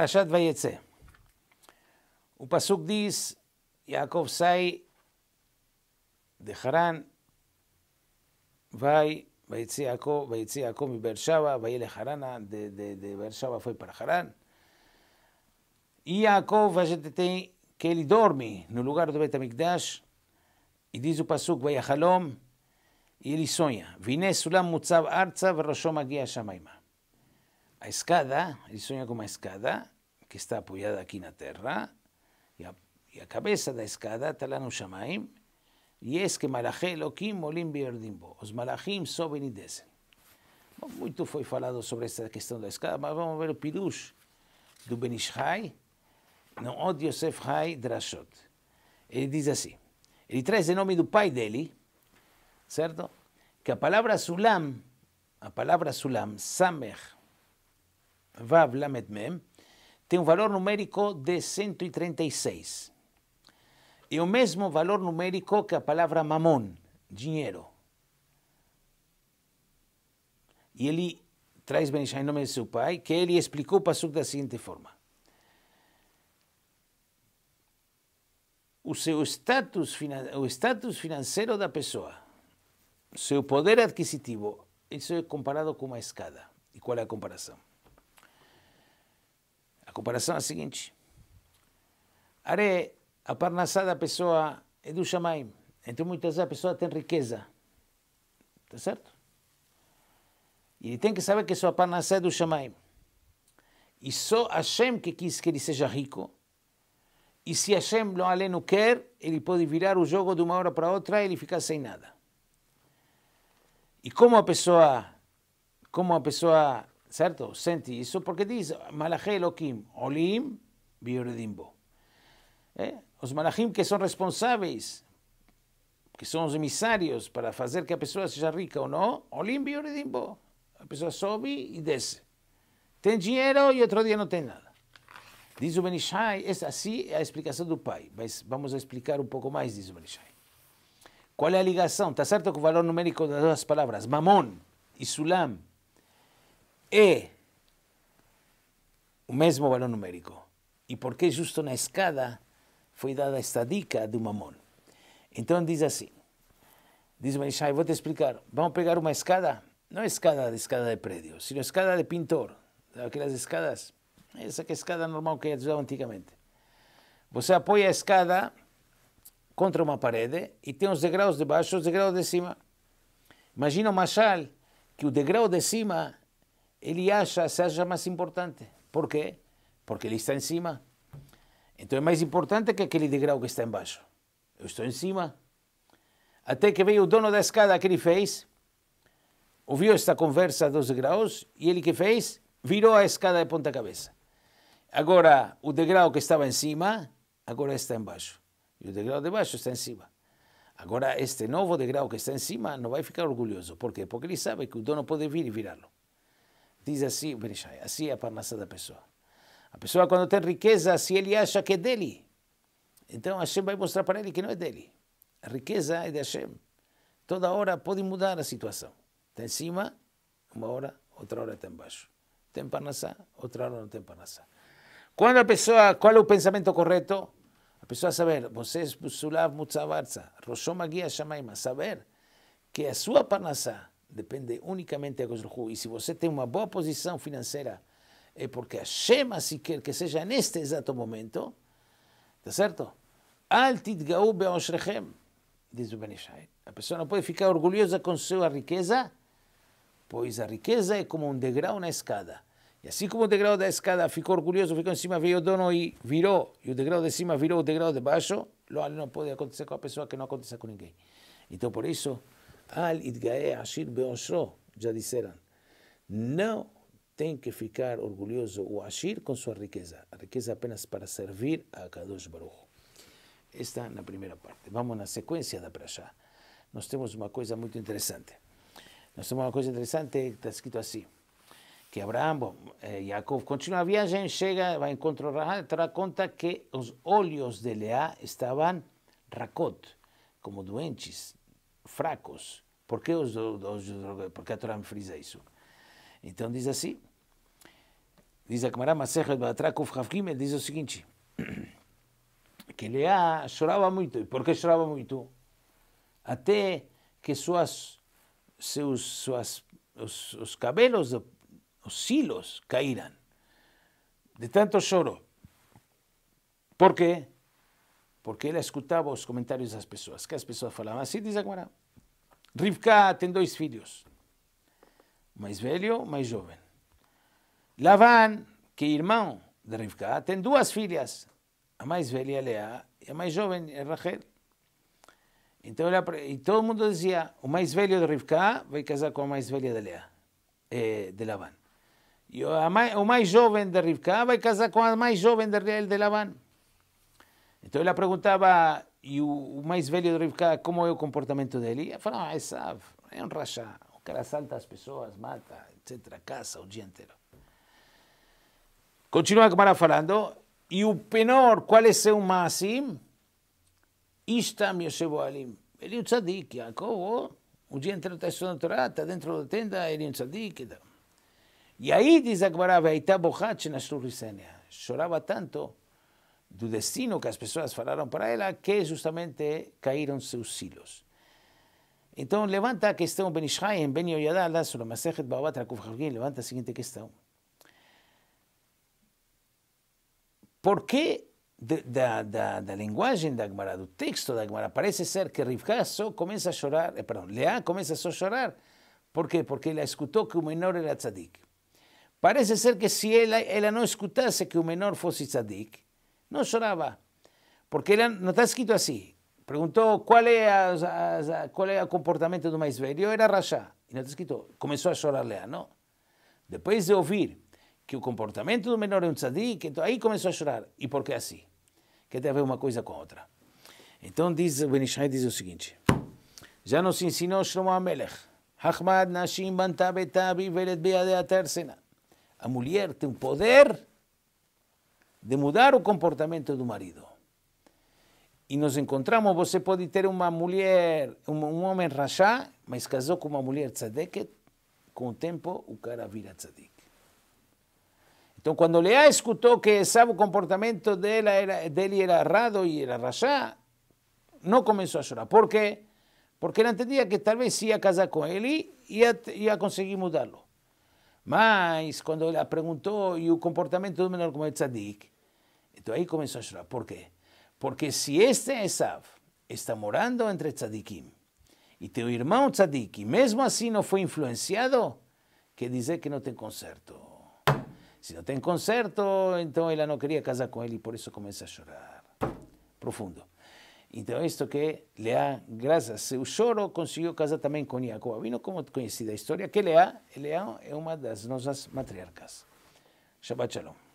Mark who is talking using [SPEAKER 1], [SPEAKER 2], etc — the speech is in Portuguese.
[SPEAKER 1] פרשת ויצא. ופסוק דיס, יעקב סי דחרן, וי, ויצא יעקב, ויצא יעקב מבאר שבע, וילך חרנה דבאר שבע פי פרחרן. אי יעקב ושתתה כלי דורמי, נולוגר את בית המקדש, הדיזו פסוק ויהיה יהיה לי סוניה, והנה סולם מוצב ארצה וראשו מגיע השמיימה. a escada, él sogno con a escada, que está apoyada aquí na terra, tierra, a, e a cabeça da escada está lá no Shamaim, y es que Malaché Elohim olim biardim bo, os Malachim so y descem. muy muito foi falado sobre cuestión de la escada, mas vamos a ver el pirush do Benishai, no Od oh, Yosef Hai Drashot. Él eh, dice así, él trae el nombre de pai Deli, ¿cierto? Que a palabra Sulam, a palabra Sulam, sameh, Vav Lamed Mem, tem um valor numérico de 136. É o mesmo valor numérico que a palavra mamon, dinheiro. E ele traz Benishai em nome de seu pai, que ele explicou o Pasuk da seguinte forma. O seu status, o status financeiro da pessoa, seu poder adquisitivo, isso é comparado com uma escada. E qual é a comparação? A comparação é a seguinte. Are, a parnassá da pessoa é do chamai. Entre muitas vezes a pessoa tem riqueza. está certo? E ele tem que saber que sua parnassá é do chamai. E só Hashem que quis que ele seja rico. E se Hashem não além não quer, ele pode virar o jogo de uma hora para outra e ele ficar sem nada. E como a pessoa, como a pessoa certo? Sente isso porque diz Malachei Elohim, Olim, Bioredim É? Eh? Os malachim que são responsáveis, que são os emissários para fazer que a pessoa seja rica ou não, Olim, Bioredim A pessoa sobe e desce. Tem dinheiro e outro dia não tem nada. Diz o Benishai, essa assim é a explicação do pai, mas vamos explicar um pouco mais, diz o Benishai. Qual é a ligação? Está certo que o valor numérico das duas palavras, mamon e sulam, é o mesmo valor numérico. E porque justo na escada foi dada esta dica do Mamon. Então diz assim, diz o Menishai, vou te explicar, vamos pegar uma escada, não é escada de escada de prédio, sino escada de pintor, aquelas escadas, essa que é a escada normal que usavam antigamente. Você apoia a escada contra uma parede e tem os degraus de baixo e os degraus de cima. Imagina o Machal que o degrau de cima ele acha, seja mais importante. Por quê? Porque ele está em cima. Então é mais importante que aquele degrau que está embaixo. Eu estou em cima. Até que veio o dono da escada que ele fez, ouviu esta conversa dos degraus e ele que fez? Virou a escada de ponta cabeça. Agora, o degrau que estava em cima, agora está embaixo. E o degrau de baixo está em cima. Agora, este novo degrau que está em cima não vai ficar orgulhoso. Por quê? Porque ele sabe que o dono pode vir e virá-lo. Diz assim o Bereshai, assim é a parnassá da pessoa. A pessoa quando tem riqueza, se ele acha que é dele, então Hashem vai mostrar para ele que não é dele. A riqueza é de Hashem. Toda hora pode mudar a situação. Está em cima, uma hora, outra hora está embaixo. Tem parnassá, outra hora não tem parnassá. Quando a pessoa, qual é o pensamento correto? A pessoa saber, vocês busulav mutzavarza, roshom agia shamaima, saber que a sua parnassá Depende unicamente de Agosuhu. E se você tem uma boa posição financeira, é porque a Shema se quer que seja neste exato momento, está certo? Al tidgau be'oshrechem, diz o Ben A pessoa não pode ficar orgulhosa com sua riqueza, pois a riqueza é como um degrau na escada. E assim como o degrau da escada ficou orgulhoso, ficou em cima, veio o dono e virou, e o degrau de cima virou o degrau de baixo, não pode acontecer com a pessoa que não acontece com ninguém. Então, por isso, Al idgae Ashir Beoshro, já disseram. Não tem que ficar orgulhoso o Ashir com sua riqueza. A riqueza apenas para servir a Kadosh Baruch. Esta na primeira parte. Vamos na sequência da Prashá. Nós temos uma coisa muito interessante. Nós temos uma coisa interessante que está escrito assim. Que Abraão, bom, eh, Jacob continua a viagem, chega, vai encontrar Rahá, terá conta que os olhos de Leá estavam racot, como doentes, fracos. Porque os, os, porquê a Torá me frisa isso? Então diz assim, diz a Gemara Masechet Batra Kuf Havkim, diz o seguinte, que Leá ah, chorava muito. E por que chorava muito? Até que suas, seus, suas, os, os cabelos, os hilos caíram. De tanto choro. Por quê? porque ela escutava os comentários das pessoas, que as pessoas falavam assim, diz agora, Rivka tem dois filhos, mais velho, mais jovem. Lavan, que é irmão de Rivka, tem duas filhas, a mais velha é Leá e a mais jovem é eh, Rachel. Então, ela, e todo mundo dizia, o mais velho de Rivka vai casar com a mais velha de Lea eh, de Lavan. E o mais jovem de Rivka vai casar com a mais jovem de Lea de Lavan. Então ela perguntava, e o, mais velho do Rivka, como é o comportamento dele? E ele falou, ah, é sabe, é um rachá. O cara assalta as pessoas, mata, etc., caça o dia inteiro. Continua a Gemara falando, e o penor, qual é seu máximo? Istam Yoshevo ali Ele é um tzadik, Jacob, oh, o dia inteiro está estudando Torá, está dentro da tenda, ele é um tzadik. Então. E aí diz a Gemara, Veitá Bochat Nashrur Risenia. Chorava tanto del destino que las personas falaron para ella, que justamente cayeron sus hilos. Entonces levanta la siguiente Ben levanta Por qué da, da, da linguagem da Gemara, texto de Gemara, parece ser que Rivka comienza a llorar? Eh, perdón, lea comienza a llorar Por qué? Porque la escuchó que un menor era tzadik. Parece ser que si ella no no que un menor fuese tzadik, não chorava porque eran, não está escrito assim perguntou qual é qual é o comportamento do mais velho, era Rasha E não está escrito, começou a chorar Lea, não. Depois de ouvir que o comportamento do menor é um tzadik, então aí começou a chorar. E por que assim? Que tem a ver uma coisa com a outra. Então diz, o Benishai diz o seguinte, já nos ensinou Shlomo Amelech, Hachmad Nashim Bantabetabi Velet Beadea Tersena. A mulher tem um poder de mudar o comportamiento del marido. Y nos encontramos, você pode ter una mujer, un hombre homem rachá, mas casou con una mujer tzadeket, com o tiempo, el cara vira tzadik. Entonces cuando Leá escutou que sabe, comportamiento comportamento dela era, era errado y era rachá, no comenzó a llorar. Por quê? Porque él entendía que talvez a casar con él y ia, ia conseguir mudá Mas, quando ela perguntou, e o comportamento do menor como é tzadik? Então aí começou a chorar. Por quê? Porque se este Esav está morando entre tzadikim, e teu irmão tzadik, e mesmo assim não foi influenciado, quer dizer que não tem conserto. Se não tem conserto, então ela não queria casar com ele, e por isso começa a chorar. Profundo. Então, isto que Leá, graças ao seu choro, conseguiu casar também com Jacó como conhecida a história, que Leá, Leá é uma das nossas matriarcas. Shabbat Shalom.